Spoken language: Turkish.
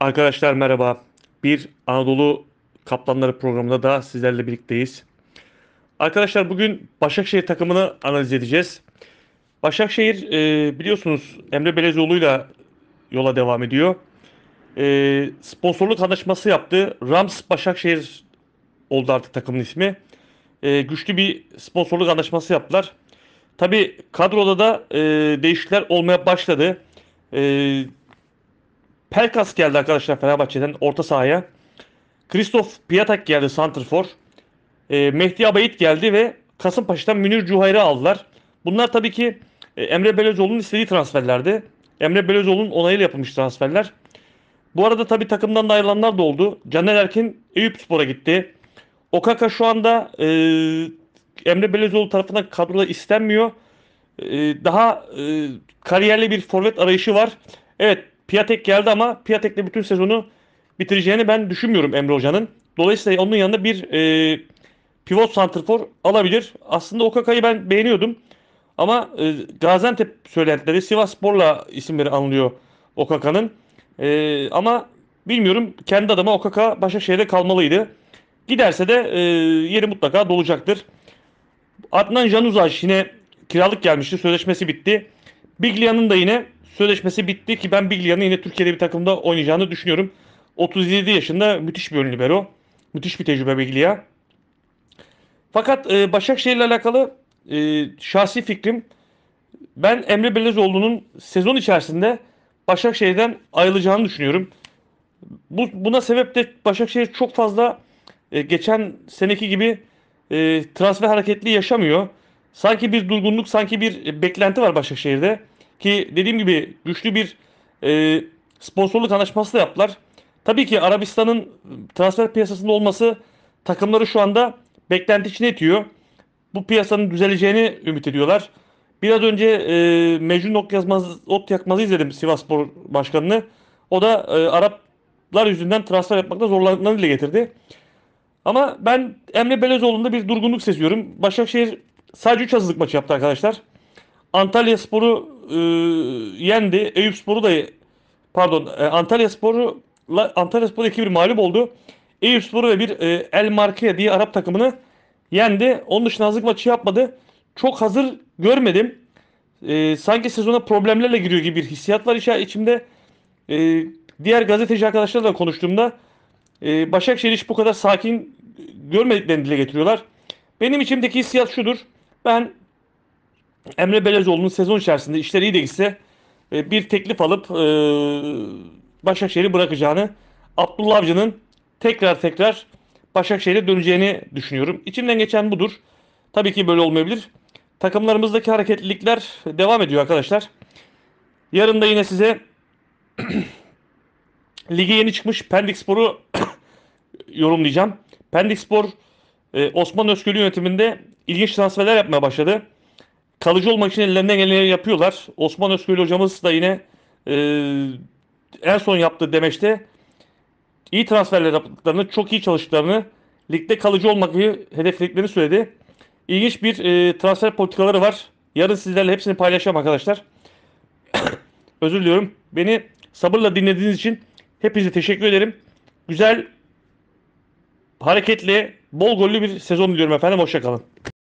Arkadaşlar merhaba. Bir Anadolu Kaplanları programında da sizlerle birlikteyiz. Arkadaşlar bugün Başakşehir takımını analiz edeceğiz. Başakşehir e, biliyorsunuz Emre Belezoğlu'yla yola devam ediyor. E, sponsorluk anlaşması yaptı. Rams Başakşehir oldu artık takımın ismi. E, güçlü bir sponsorluk anlaşması yaptılar. Tabi kadroda da e, değişiklikler olmaya başladı. E, Pelkas geldi arkadaşlar Fenerbahçe'den orta sahaya. Christoph Piatak geldi Santrfor. E, ee, Mehdi Abayit geldi ve Kasımpaşa'dan Münir Cuhayr'ı aldılar. Bunlar tabii ki e, Emre Belözoğlu'nun istediği transferlerdi. Emre Belözoğlu'nun onayıyla yapılmış transferler. Bu arada tabii takımdan da ayrılanlar da oldu. Caner Erkin Eyüp Spor'a gitti. Okaka şu anda e, Emre Belözoğlu tarafından kadroda istenmiyor. E, daha e, kariyerli bir forvet arayışı var. Evet Piatek geldi ama Piatek'le bütün sezonu bitireceğini ben düşünmüyorum Emre Hoca'nın. Dolayısıyla onun yanında bir e, pivot santrfor alabilir. Aslında Okaka'yı ben beğeniyordum. Ama e, Gaziantep söylentileri Sivas Spor'la isimleri anılıyor Okaka'nın. E, ama bilmiyorum kendi adama Okaka Başakşehir'de kalmalıydı. Giderse de e, yeri mutlaka dolacaktır. Adnan Januzaj yine kiralık gelmişti. Sözleşmesi bitti. Biglia'nın da yine sözleşmesi bitti ki ben Biglia'nın yine Türkiye'de bir takımda oynayacağını düşünüyorum. 37 yaşında müthiş bir ön libero. Müthiş bir tecrübe Biglia. Fakat e, Başakşehir'le alakalı e, şahsi fikrim ben Emre Belezoğlu'nun sezon içerisinde Başakşehir'den ayrılacağını düşünüyorum. Bu, buna sebep de Başakşehir çok fazla e, geçen seneki gibi e, transfer hareketli yaşamıyor. Sanki bir durgunluk, sanki bir e, beklenti var Başakşehir'de. Ki dediğim gibi güçlü bir e, sponsorluk anlaşması da yaptılar. Tabii ki Arabistan'ın e, transfer piyasasında olması takımları şu anda beklenti içine itiyor. Bu piyasanın düzeleceğini ümit ediyorlar. Biraz önce e, Mecnun ok, yazmaz, ot Yakmaz'ı izledim Sivaspor Başkanı'nı. O da e, Araplar yüzünden transfer yapmakta zorlandığını dile getirdi. Ama ben Emre Belözoğlu'nda bir durgunluk seziyorum. Başakşehir sadece 3 hazırlık maçı yaptı arkadaşlar. Antalya Spor'u e, yendi. Eyüp Spor'u da pardon e, Antalya Spor'u Antalya Spor 2-1 mağlup oldu. Eyüp Spor'u ve bir e, El Markiye diye Arap takımını yendi. Onun dışında hazırlık maçı yapmadı. Çok hazır görmedim. E, sanki sezona problemlerle giriyor gibi bir hissiyat var içimde. E, diğer gazeteci arkadaşlarla konuştuğumda e, Başakşehir hiç bu kadar sakin görmediklerini dile getiriyorlar. Benim içimdeki hissiyat şudur. Ben Emre Belezoğlu'nun sezon içerisinde işleri iyi de gitse e, bir teklif alıp e, Başakşehir'i bırakacağını, Abdullah Avcı'nın tekrar tekrar Başakşehir'e döneceğini düşünüyorum. İçimden geçen budur. Tabii ki böyle olmayabilir. Takımlarımızdaki hareketlilikler devam ediyor arkadaşlar. Yarın da yine size lige yeni çıkmış Pendik Spor'u yorumlayacağım. Pendik Spor e, Osman Özgül yönetiminde ilginç transferler yapmaya başladı kalıcı olmak için ellerinden geleni yapıyorlar. Osman Özköylü hocamız da yine e, en son yaptığı demeçte iyi transferler yaptıklarını, çok iyi çalıştıklarını, ligde kalıcı olmak hedeflediklerini söyledi. İlginç bir e, transfer politikaları var. Yarın sizlerle hepsini paylaşacağım arkadaşlar. Özür diliyorum. Beni sabırla dinlediğiniz için hepinize teşekkür ederim. Güzel, hareketli, bol gollü bir sezon diliyorum efendim. Hoşçakalın.